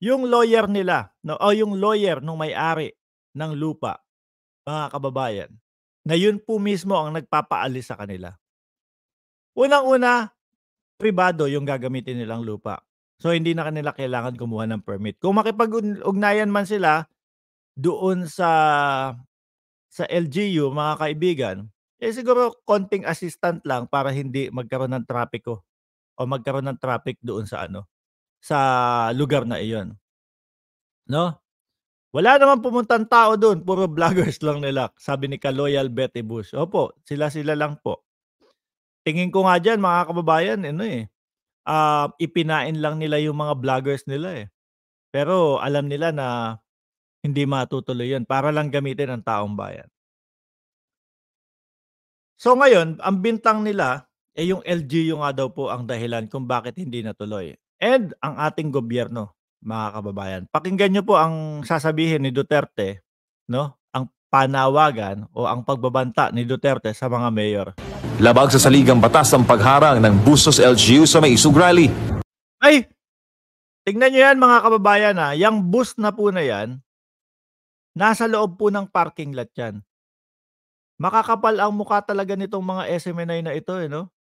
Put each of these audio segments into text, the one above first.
Yung lawyer nila, no, o yung lawyer ng may-ari ng lupa, mga kababayan, na yun po mismo ang nagpapaalis sa kanila. Unang-una, pribado yung gagamitin nilang lupa. So hindi na kanila kailangan kumuha ng permit. Kung makipag-ugnayan man sila doon sa sa LGU, mga kaibigan, eh siguro konting assistant lang para hindi magkaroon ng trapiko o magkaroon ng traffic doon sa ano, sa lugar na iyon. No? Wala naman pumuntang tao doon, puro vloggers lang nila, sabi ni Kaloyal Betty Bush. Opo, sila-sila lang po. Tingin ko nga diyan mga kababayan, ano eh, uh, ipinain lang nila yung mga vloggers nila eh. Pero alam nila na hindi matutuloy yun para lang gamitin ang taong bayan. So ngayon, ang bintang nila, eh yung LGU nga daw po ang dahilan kung bakit hindi natuloy and ang ating gobyerno, mga kababayan. Pakinggan nyo po ang sasabihin ni Duterte, no? ang panawagan o ang pagbabanta ni Duterte sa mga mayor. Labag sa saligang batas ang pagharang ng Bustos LGU sa may isug Ay! Tingnan nyo yan mga kababayan ha. Yung bus na po na yan, nasa loob po ng parking lot yan. Makakapal ang mukha talaga nitong mga SMNI na ito, eh, no?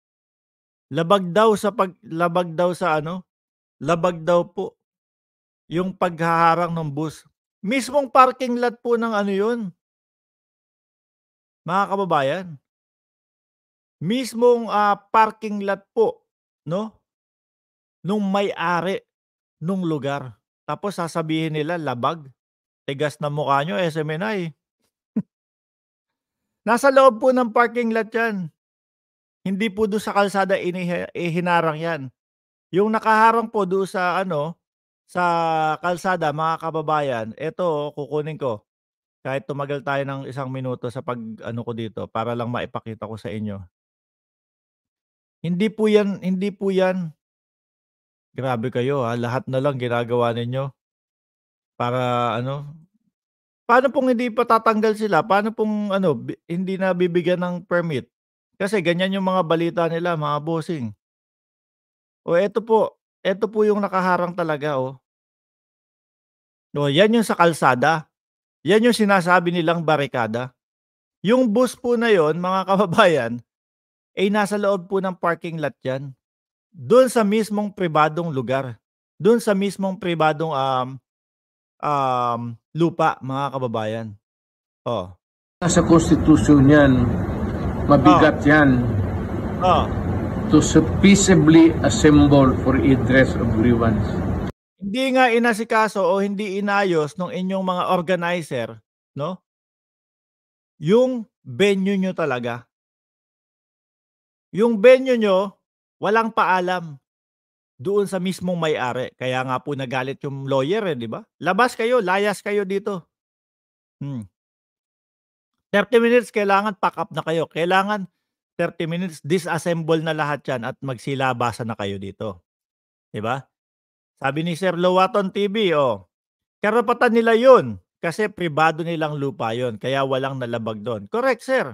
Labag daw sa pag labag daw sa ano, labag daw po yung paghaharang ng bus. Mismong parking lot po ng ano yun. Mga kababayan. Mismong uh, parking lot po, no? Nung may-ari nung lugar. Tapos sasabihin nila, labag. Tigas na mukha nyo, SMNI. Nasa loob po ng parking lot yan. Hindi po doon sa kalsada inihinarang eh, yan. Yung nakaharang po doon sa ano, sa kalsada mga kababayan, eto kukunin ko. Kahit tumagal tayo ng isang minuto sa pag ano ko dito para lang maipakita ko sa inyo. Hindi po yan, hindi po yan. Grabe kayo ha, lahat na lang ginagawa ninyo para ano, paano pong hindi patatanggal sila? Paano pong ano, hindi na bibigyan ng permit? Kasi ganyan yung mga balita nila, mga bossing. O oh, eto po, eto po yung nakaharang talaga, oh. No, yan yung sa kalsada. Yan yung sinasabi nilang barikada. Yung bus po na yon, mga kababayan, ay nasa loob po ng parking lot yan. Doon sa mismong pribadong lugar. Doon sa mismong pribadong um, um, lupa, mga kababayan. Oh. Nasa konstitusyon yan. Mabigat oh. yan. Oh to peaceably assemble for a redress of grievance. Hindi nga inasikaso o hindi inayos ng inyong mga organizer, no? Yung venue nyo talaga. Yung venue nyo, walang paalam doon sa mismong may-ari. Kaya nga po nagalit yung lawyer, eh, di ba? Labas kayo, layas kayo dito. Hmm. 30 minutes, kailangan pack up na kayo. Kailangan 30 minutes, disassemble na lahat yan at magsilabasa na kayo dito. ba? Diba? Sabi ni Sir Lowaton TV, oh, karapatan nila yun kasi pribado nilang lupa yun kaya walang nalabag doon. Correct, sir.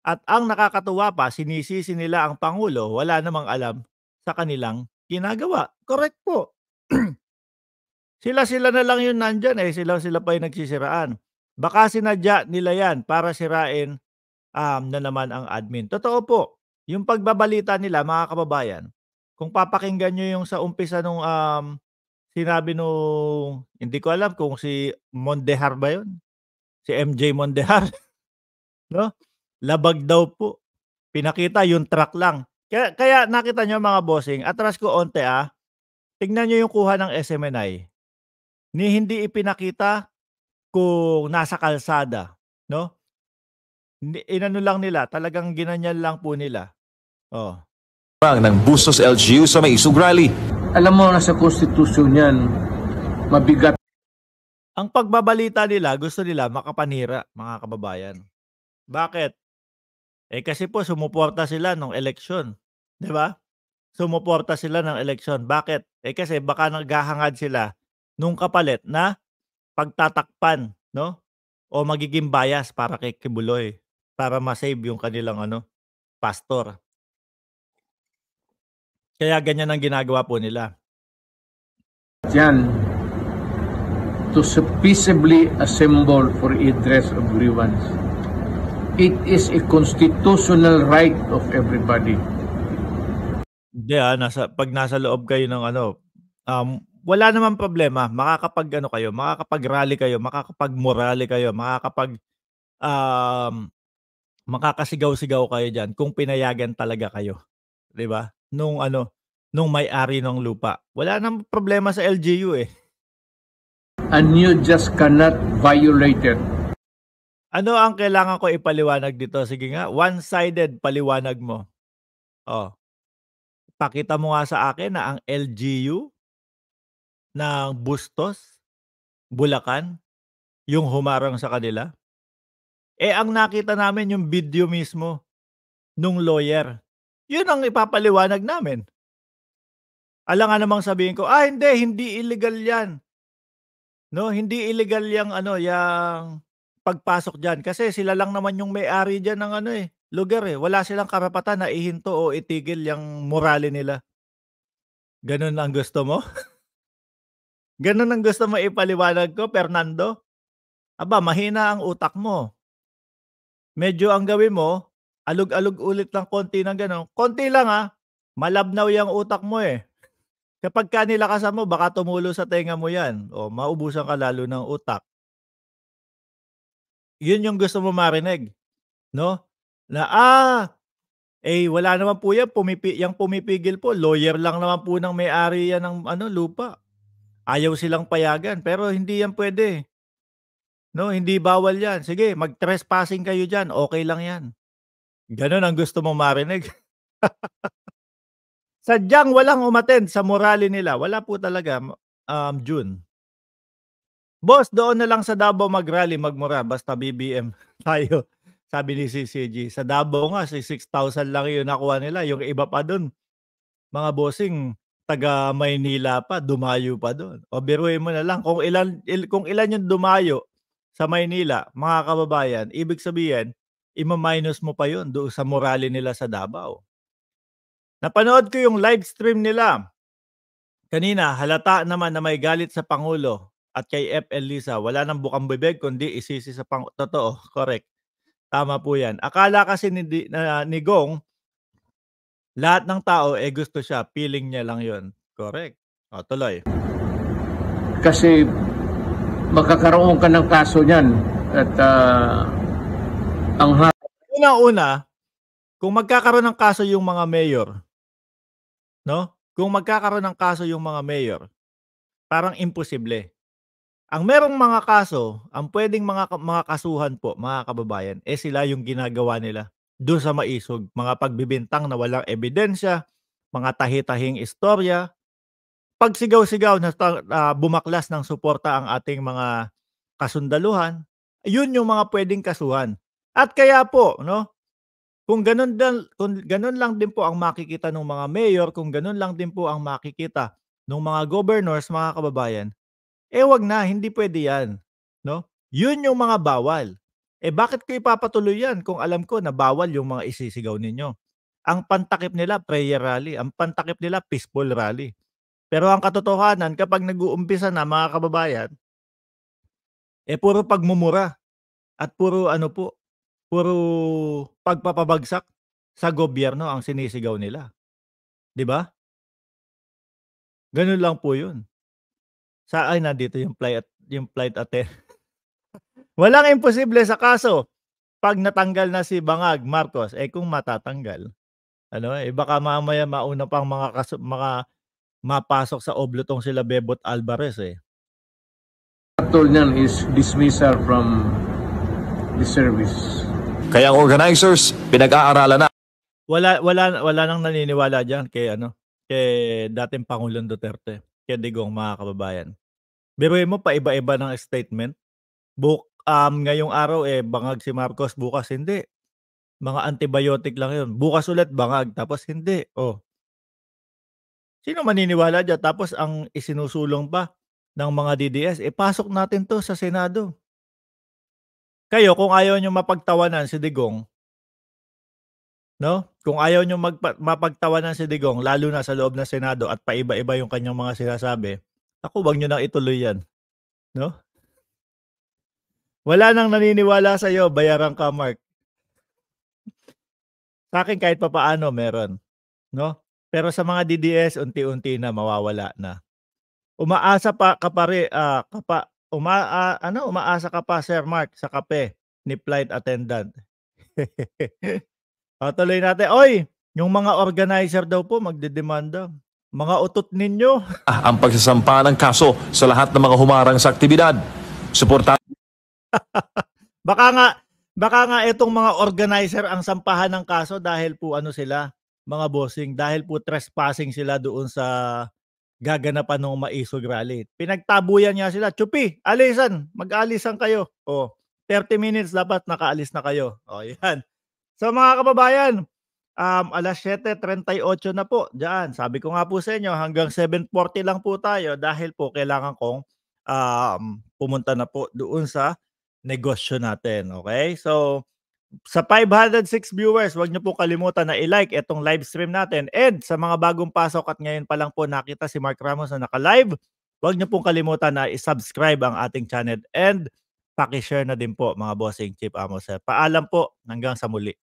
At ang nakakatuwa pa, sinisisi nila ang Pangulo, wala namang alam sa kanilang ginagawa. Correct po. Sila-sila na lang yun nandyan eh. Sila-sila pa yung nagsisiraan. Baka sinadya nila yan para sirain um, na naman ang admin. Totoo po, yung pagbabalita nila mga kababayan, kung papakinggan nyo yung sa umpisa nung um, sinabi nung, hindi ko alam kung si Mondehar ba yun? Si MJ Mondehar? no? Labag daw po. Pinakita yung truck lang. Kaya, kaya nakita nyo mga bossing, atras ko onte ah, tingnan nyo yung kuha ng SMNI. Ni hindi ipinakita kung nasa kalsada. No? inano lang nila, talagang ginanyan lang po nila. Oh. Bang ng Bustos LGU sa may Isug Rally. Alam mo na sa konstitusyon yan, mabigat. Ang pagbabalita nila, gusto nila makapanira, mga kababayan. Bakit? Eh kasi po sumuporta sila ng eleksyon, 'di ba? Sumuporta sila ng eleksyon. Bakit? Eh kasi baka naghahangad sila nung kapalit na pagtatakpan, no? O magiging bias para kay Kibuloy para ma-save yung kanilang ano, pastor. Kaya ganyan ang ginagawa po nila. Yan. To peaceably assemble for a dress of grievance. It is a constitutional right of everybody. Hindi ah, nasa, pag nasa loob kayo ng ano, um, wala naman problema. Makakapag ano kayo, makakapag rally kayo, makakapag morale kayo, makakapag um, makakasigaw-sigaw kayo diyan kung pinayagan talaga kayo. 'Di ba? Nung ano, nung may-ari ng lupa. Wala nang problema sa LGU eh. And you just cannot violate it. Ano ang kailangan ko ipaliwanag dito? Sige nga, one-sided paliwanag mo. Oh. Pakita mo nga sa akin na ang LGU ng Bustos, Bulacan, yung humarang sa kanila, eh ang nakita namin yung video mismo nung lawyer. Yun ang ipapaliwanag namin. Alam nga namang sabihin ko, ah hindi, hindi illegal yan. No, hindi illegal yung ano, yung pagpasok diyan kasi sila lang naman yung may-ari diyan ng ano eh, lugar eh. Wala silang karapatan na ihinto o itigil yung morale nila. Ganun ang gusto mo? Ganun ang gusto mo ipaliwanag ko, Fernando? Aba, mahina ang utak mo medyo ang gawin mo, alog-alog ulit ng konti ng ganun. Konti lang ah, malabnaw yung utak mo eh. Kapag ka nilakasan mo, baka tumulo sa tenga mo yan. O maubusan ka lalo ng utak. Yun yung gusto mo marinig. No? Na ah, eh wala naman po yan. Pumipi, yung pumipigil po, lawyer lang naman po ng may-ari yan ng ano, lupa. Ayaw silang payagan. Pero hindi yan pwede. Eh. No, hindi bawal yan. Sige, mag-trespassing kayo diyan. Okay lang yan. Ganon ang gusto mo marinig. Sadyang walang umaten sa morale nila. Wala po talaga, um, June. Boss, doon na lang sa Davao mag-rally, magmura. Basta BBM tayo. Sabi ni CCG. Sa Davao nga, si 6,000 lang yun nakuha nila. Yung iba pa doon. Mga bossing, taga Maynila pa, dumayo pa doon. O biruin mo na lang kung ilan il, kung ilan yung dumayo sa Maynila, mga kababayan, ibig sabihin, ima-minus mo pa yon doon sa morale nila sa Davao. Napanood ko yung live stream nila. Kanina, halata naman na may galit sa Pangulo at kay FL Lisa. Wala nang bukang bibig kundi isisi sa Pangulo. Totoo, correct. Tama po yan. Akala kasi ni, uh, ni Gong, lahat ng tao eh gusto siya. Feeling niya lang yon Correct. O, tuloy. Kasi makakaroon ka ng kaso niyan at uh, ang ha- una-una kung magkakaroon ng kaso yung mga mayor no kung magkakaroon ng kaso yung mga mayor parang imposible ang merong mga kaso ang pwedeng mga mga kasuhan po mga kababayan eh sila yung ginagawa nila doon sa maisog mga pagbibintang na walang ebidensya mga tahi-tahing istorya pagsigaw-sigaw na uh, bumaklas ng suporta ang ating mga kasundaluhan, yun yung mga pwedeng kasuhan. At kaya po, no? Kung ganun, din, kung ganun lang din po ang makikita ng mga mayor, kung ganun lang din po ang makikita ng mga governors, mga kababayan, eh wag na, hindi pwede yan. No? Yun yung mga bawal. Eh bakit ko ipapatuloy yan kung alam ko na bawal yung mga isisigaw ninyo? Ang pantakip nila, prayer rally. Ang pantakip nila, peaceful rally pero ang katotohanan, kapag nag-uumpisa na mga kababayan, eh puro pagmumura at puro ano po, puro pagpapabagsak sa gobyerno ang sinisigaw nila. 'Di ba? Ganun lang po 'yun. Sa ay dito yung flight yung flight attendant. Walang imposible sa kaso. Pag natanggal na si Bangag Marcos, eh kung matatanggal, ano, eh baka mamaya mauna pang mga kaso, mga mapasok sa oblotong sila Bebot Alvarez eh. Atol niyan is dismissal from the service. Kaya ang organizers, pinag-aaralan na. Wala, wala, wala nang naniniwala dyan kay, ano, kay dating Pangulong Duterte, kay Digong mga kababayan. Biruin mo, paiba-iba ng statement. Buk, um, ngayong araw, eh, bangag si Marcos, bukas hindi. Mga antibiotic lang yun. Bukas ulit, bangag, tapos hindi. Oh, Sino maniniwala dyan? Tapos ang isinusulong pa ng mga DDS, ipasok eh, natin to sa Senado. Kayo, kung ayaw nyo mapagtawanan si Digong, no? Kung ayaw nyo magpa- mapagtawanan si Digong, lalo na sa loob ng Senado at paiba-iba yung kanyang mga sinasabi, ako, wag nyo nang ituloy yan. No? Wala nang naniniwala sa iyo, bayaran ka, Mark. Sa akin, kahit papaano, meron. No? Pero sa mga DDS, unti-unti na mawawala na. Umaasa pa ka pa rin, uh, ah, kapa, uma, uh, ano, umaasa ka pa, Sir Mark, sa kape ni flight attendant. o, tuloy natin. Oy, yung mga organizer daw po magdedemanda. Mga utot ninyo. ah, ang pagsasampa ng kaso sa lahat ng mga humarang sa aktibidad. Suporta. baka nga, baka nga itong mga organizer ang sampahan ng kaso dahil po ano sila, mga bossing dahil po trespassing sila doon sa gaganapan ng maisog rally. Pinagtabuyan niya sila, Chupi, alisan, mag-alisan kayo. O, 30 minutes dapat nakaalis na kayo. O, oh, yan. So mga kababayan, um, alas 7.38 na po Diyan, Sabi ko nga po sa inyo, hanggang 7.40 lang po tayo dahil po kailangan kong um, pumunta na po doon sa negosyo natin. Okay? So, sa 506 viewers, wag niyo po kalimutan na i-like itong live stream natin. And sa mga bagong pasok at ngayon pa lang po nakita si Mark Ramos na naka-live, wag niyo pong kalimutan na i-subscribe ang ating channel and paki-share na din po mga bossing Chief Amos. Paalam po hanggang sa muli.